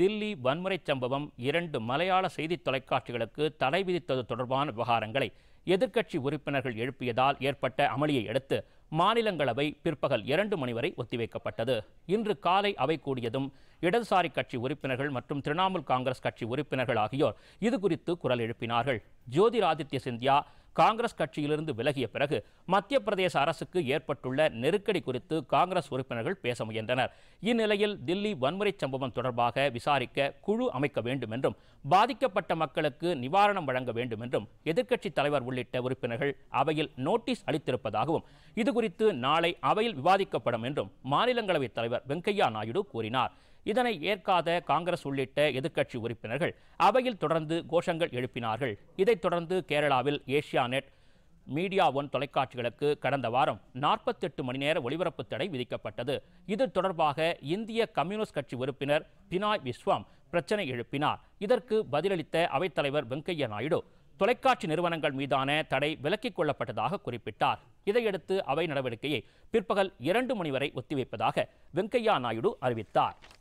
தில்லி வன்முறை சம்பவம் இரண்டு மலையாள செய்தி தொலைக்காட்சிகளுக்கு தடை விதித்தது தொடர்பான விவகாரங்களை எதிர்க்கட்சி உறுப்பினர்கள் எழுப்பியதால் ஏற்பட்ட அமளியை அடுத்து மாநிலங்களவை பிற்பகல் இரண்டு மணி வரை ஒத்திவைக்கப்பட்டது இன்று காலை அவை கூடியதும் இடதுசாரி கட்சி உறுப்பினர்கள் மற்றும் திரிணாமுல் காங்கிரஸ் கட்சி உறுப்பினர்கள் ஆகியோர் இது குறித்து குரல் எழுப்பினார்கள் ஜோதிராதித்ய சிந்தியா காங்கிரஸ் கட்சியிலிருந்து விலகிய பிறகு மத்திய பிரதேச அரசுக்கு ஏற்பட்டுள்ள நெருக்கடி குறித்து காங்கிரஸ் உறுப்பினர்கள் பேச முயன்றனர் இந்நிலையில் தில்லி வன்முறை சம்பவம் தொடர்பாக விசாரிக்க குழு அமைக்க வேண்டும் என்றும் பாதிக்கப்பட்ட மக்களுக்கு நிவாரணம் வழங்க வேண்டும் என்றும் எதிர்க்கட்சித் தலைவர் உள்ளிட்ட உறுப்பினர்கள் அவையில் நோட்டீஸ் அளித்திருப்பதாகவும் இதுகுறித்து நாளை அவையில் விவாதிக்கப்படும் என்றும் மாநிலங்களவைத் தலைவர் வெங்கையா நாயுடு கூறினார் இதனை ஏற்காத காங்கிரஸ் உள்ளிட்ட எதிர்க்கட்சி உறுப்பினர்கள் அவையில் தொடர்ந்து கோஷங்கள் எழுப்பினார்கள் இதைத் தொடர்ந்து கேரளாவில் ஏஷியா நெட் மீடியா ஒன் தொலைக்காட்சிகளுக்கு கடந்த வாரம் நாற்பத்தெட்டு மணி நேர ஒளிபரப்பு தடை விதிக்கப்பட்டது இது தொடர்பாக இந்திய கம்யூனிஸ்ட் கட்சி உறுப்பினர் பினாய் விஸ்வாம் பிரச்சனை எழுப்பினார் இதற்கு பதிலளித்த அவைத்தலைவர் வெங்கையா நாயுடு தொலைக்காட்சி நிறுவனங்கள் மீதான தடை விலக்கிக் கொள்ளப்பட்டதாக குறிப்பிட்டார் இதையடுத்து அவை நடவடிக்கையை பிற்பகல் இரண்டு மணி வரை ஒத்திவைப்பதாக வெங்கையா நாயுடு அறிவித்தார்